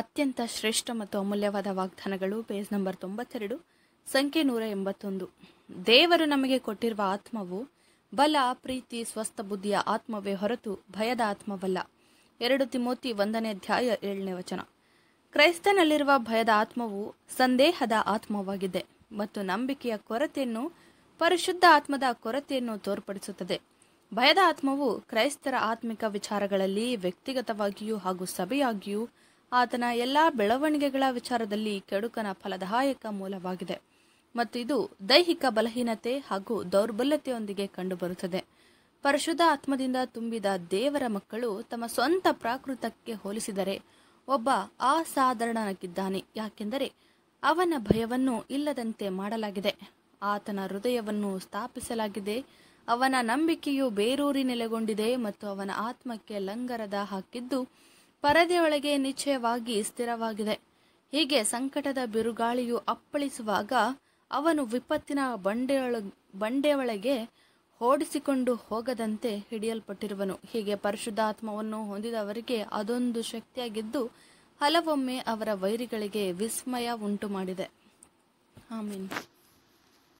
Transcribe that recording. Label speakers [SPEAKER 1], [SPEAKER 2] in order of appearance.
[SPEAKER 1] ಅತ್ಯಂತ ಶ್ರೇಷ್ಠ ಮತ್ತು ಅಮೂಲ್ಯವಾದ ವಾಗ್ದಾನಗಳು ಪೇಜ್ ನಂಬರ್ ತೊಂಬತ್ತೆರಡು ಸಂಖ್ಯೆ ನೂರ ಎಂಬತ್ತೊಂದು ದೇವರು ನಮಗೆ ಕೊಟ್ಟಿರುವ ಆತ್ಮವು ಬಲ ಪ್ರೀತಿ ಸ್ವಸ್ಥ ಬುದ್ಧಿಯ ಆತ್ಮವೇ ಹೊರತು ಭಯದ ಆತ್ಮವಲ್ಲ ಎರಡು ತಿಮೋತಿ ಒಂದನೇ ಅಧ್ಯಾಯ ಏಳನೇ ವಚನ ಕ್ರೈಸ್ತನಲ್ಲಿರುವ ಭಯದ ಆತ್ಮವು ಸಂದೇಹದ ಆತ್ಮವಾಗಿದೆ ಮತ್ತು ನಂಬಿಕೆಯ ಕೊರತೆಯನ್ನು ಪರಿಶುದ್ಧ ಆತ್ಮದ ಕೊರತೆಯನ್ನು ತೋರ್ಪಡಿಸುತ್ತದೆ ಭಯದ ಆತ್ಮವು ಕ್ರೈಸ್ತರ ಆತ್ಮಿಕ ವಿಚಾರಗಳಲ್ಲಿ ವ್ಯಕ್ತಿಗತವಾಗಿಯೂ ಹಾಗೂ ಸಭೆಯಾಗಿಯೂ ಆತನ ಎಲ್ಲ ಬೆಳವಣಿಗೆಗಳ ವಿಚಾರದಲ್ಲಿ ಕೆಡುಕನ ಫಲದಾಯಕ ಮೂಲವಾಗಿದೆ ಮತ್ತು ಇದು ದೈಹಿಕ ಬಲಹೀನತೆ ಹಾಗೂ ದೌರ್ಬಲ್ಯತೆಯೊಂದಿಗೆ ಕಂಡುಬರುತ್ತದೆ ಪರಿಶುದ್ಧ ಆತ್ಮದಿಂದ ತುಂಬಿದ ದೇವರ ಮಕ್ಕಳು ತಮ್ಮ ಸ್ವಂತ ಪ್ರಾಕೃತಕ್ಕೆ ಹೋಲಿಸಿದರೆ ಒಬ್ಬ ಅಸಾಧಾರಣನಾಗಿದ್ದಾನೆ ಯಾಕೆಂದರೆ ಅವನ ಭಯವನ್ನು ಇಲ್ಲದಂತೆ ಮಾಡಲಾಗಿದೆ ಆತನ ಹೃದಯವನ್ನು ಸ್ಥಾಪಿಸಲಾಗಿದೆ ಅವನ ನಂಬಿಕೆಯು ಬೇರೂರಿ ನೆಲೆಗೊಂಡಿದೆ ಮತ್ತು ಅವನ ಆತ್ಮಕ್ಕೆ ಲಂಗರದ ಹಾಕಿದ್ದು ಪರದೆಯೊಳಗೆ ನಿಶ್ಚಯವಾಗಿ ಸ್ಥಿರವಾಗಿದೆ ಹೀಗೆ ಸಂಕಟದ ಬಿರುಗಾಳಿಯು ಅಪ್ಪಳಿಸುವಾಗ ಅವನು ವಿಪತ್ತಿನ ಬಂಡೆಯೊಳ ಬಂಡೆಯೊಳಗೆ ಓಡಿಸಿಕೊಂಡು ಹೋಗದಂತೆ ಹಿಡಿಯಲ್ಪಟ್ಟಿರುವನು ಹೀಗೆ ಪರಿಶುದ್ಧಾತ್ಮವನ್ನು ಹೊಂದಿದವರಿಗೆ ಅದೊಂದು ಶಕ್ತಿಯಾಗಿದ್ದು ಹಲವೊಮ್ಮೆ ಅವರ ವೈರಿಗಳಿಗೆ ವಿಸ್ಮಯ ಉಂಟು ಮಾಡಿದೆ ಆಮೀನ್